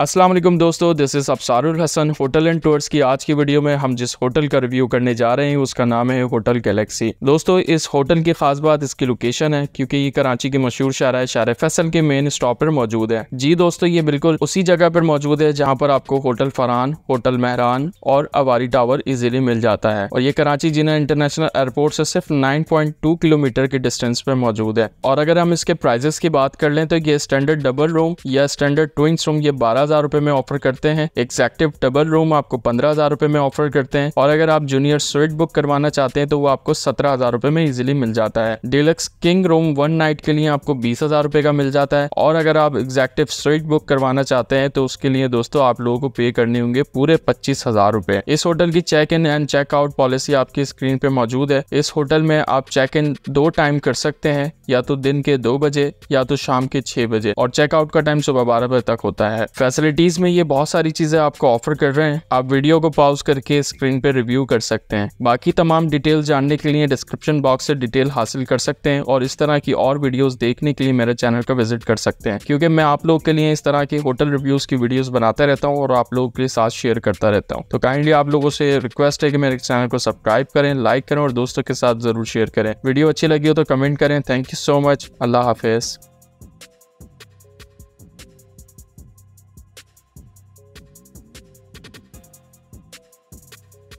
असलम दोस्तों this is Absarul Hasan hotel and tours की आज की वीडियो में हम जिस होटल का रिव्यू करने जा रहे हैं उसका नाम है होटल गैलेक्सी दोस्तों इस होटल की खास बात इसकी लोकेशन है क्योंकि ये कराची की मशहूर है शार फैसल के मेन स्टॉप पर मौजूद है जी दोस्तों ये बिल्कुल उसी जगह पर मौजूद है जहाँ पर आपको होटल फरहान होटल महरान और अवारी टावर इजिली मिल जाता है और ये कराची जिना इंटरनेशनल एयरपोर्ट से सिर्फ नाइन किलोमीटर के डिस्टेंस पर मौजूद है और अगर हम इसके प्राइजेस की बात कर लें तो ये स्टैंडर्ड डबल रूम या स्टैंडर्ड ट्विंस रूम ये बारह हज़ार रुपए में ऑफर करते हैं एक्सैक्टिव डबल रूम आपको पंद्रह हज़ार रुपए में ऑफर करते हैं और अगर आप जूनियर स्वीट बुक करवाना चाहते हैं तो वो आपको सत्रह हज़ार रुपए में इजिली मिल जाता है deluxe king room one night के लिए आपको बीस हज़ार रुपए का मिल जाता है और अगर आप एग्जैक्टिव स्वीट बुक करवाना चाहते हैं तो उसके लिए दोस्तों आप लोगों को पे करने होंगे पूरे पच्चीस हज़ार रुपए इस होटल की check in and check out policy आपकी स्क्रीन पे मौजूद है इस होटल में आप चेक इन दो टाइम कर सकते हैं या तो दिन के दो बजे या तो शाम के छह बजे और चेकआउट का टाइम सुबह बारह बजे तक होता है फैसिलिटीज़ में ये बहुत सारी चीज़ें आपको ऑफर कर रहे हैं आप वीडियो को पॉज करके स्क्रीन पर रिव्यू कर सकते हैं बाकी तमाम डिटेल जानने के लिए डिस्क्रिप्शन बॉक्स से डिटेल हासिल कर सकते हैं और इस तरह की और वीडियोस देखने के लिए मेरे चैनल का विजिट कर सकते हैं क्योंकि मैं आप लोग के लिए इस तरह के होटल रिव्यूज़ की वीडियोज़ बनाता रहता हूँ और आप लोगों के साथ शेयर करता रहता हूँ तो काइंडली आप लोगों से रिक्वेस्ट है कि मेरे चैनल को सब्सक्राइब करें लाइक करें और दोस्तों के साथ ज़रूर शेयर करें वीडियो अच्छी लगी हो तो कमेंट करें थैंक यू सो मच अल्लाह हाफिज़